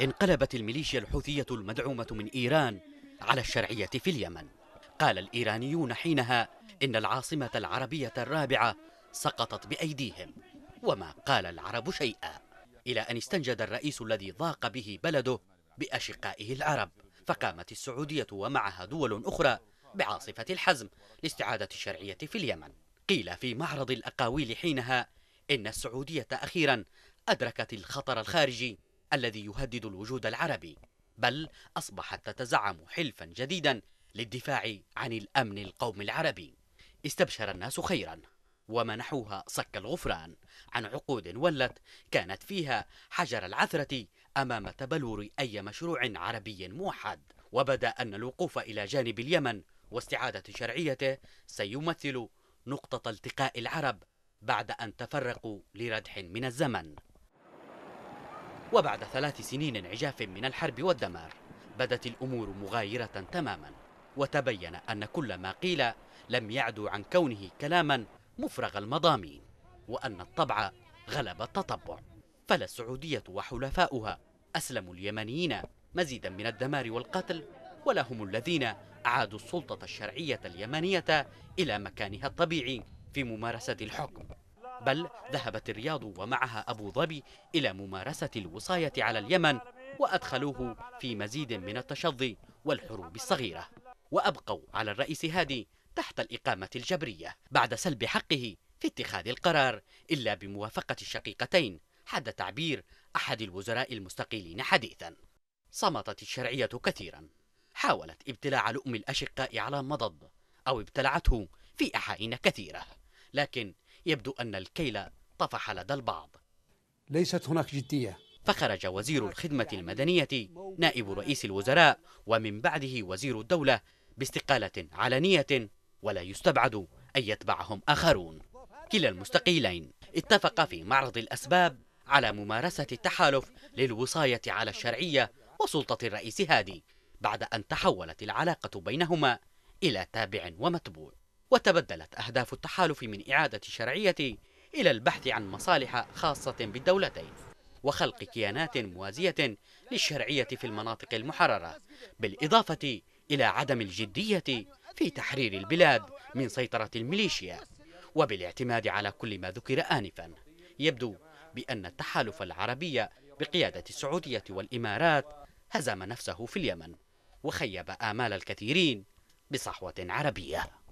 انقلبت الميليشيا الحوثية المدعومة من إيران على الشرعية في اليمن قال الإيرانيون حينها إن العاصمة العربية الرابعة سقطت بأيديهم وما قال العرب شيئا إلى أن استنجد الرئيس الذي ضاق به بلده بأشقائه العرب فقامت السعودية ومعها دول أخرى بعاصفة الحزم لاستعادة الشرعية في اليمن قيل في معرض الأقاويل حينها إن السعودية أخيرا أدركت الخطر الخارجي الذي يهدد الوجود العربي بل أصبحت تتزعم حلفا جديدا للدفاع عن الأمن القومي العربي استبشر الناس خيرا ومنحوها صك الغفران عن عقود ولت كانت فيها حجر العثرة أمام تبلور أي مشروع عربي موحد وبدا أن الوقوف إلى جانب اليمن واستعادة شرعيته سيمثل نقطة التقاء العرب بعد أن تفرقوا لردح من الزمن وبعد ثلاث سنين انعجاف من الحرب والدمار بدت الأمور مغايرة تماما وتبين أن كل ما قيل لم يعدو عن كونه كلاما مفرغ المضامين وأن الطبع غلب التطبع فلا السعودية وحلفاؤها أسلموا اليمنيين مزيدا من الدمار والقتل ولا هم الذين أعادوا السلطة الشرعية اليمنية إلى مكانها الطبيعي في ممارسة الحكم بل ذهبت الرياض ومعها أبو ظبي إلى ممارسة الوصاية على اليمن وأدخلوه في مزيد من التشظي والحروب الصغيرة وأبقوا على الرئيس هادي تحت الإقامة الجبرية بعد سلب حقه في اتخاذ القرار إلا بموافقة الشقيقتين حد تعبير أحد الوزراء المستقيلين حديثا صمتت الشرعية كثيرا حاولت ابتلاع لؤم الأشقاء على مضض أو ابتلعته في أحاين كثيرة لكن يبدو أن الكيل طفح لدى البعض ليست هناك جدية فخرج وزير الخدمة المدنية نائب رئيس الوزراء ومن بعده وزير الدولة باستقالة علنية ولا يستبعد أن يتبعهم آخرون كلا المستقيلين اتفق في معرض الأسباب على ممارسة التحالف للوصاية على الشرعية وسلطة الرئيس هادي بعد أن تحولت العلاقة بينهما إلى تابع ومتبوع وتبدلت أهداف التحالف من إعادة شرعية إلى البحث عن مصالح خاصة بالدولتين وخلق كيانات موازية للشرعية في المناطق المحررة بالإضافة إلى عدم الجدية في تحرير البلاد من سيطرة الميليشيا وبالاعتماد على كل ما ذكر آنفا يبدو بأن التحالف العربي بقيادة السعودية والإمارات هزم نفسه في اليمن وخيب آمال الكثيرين بصحوة عربية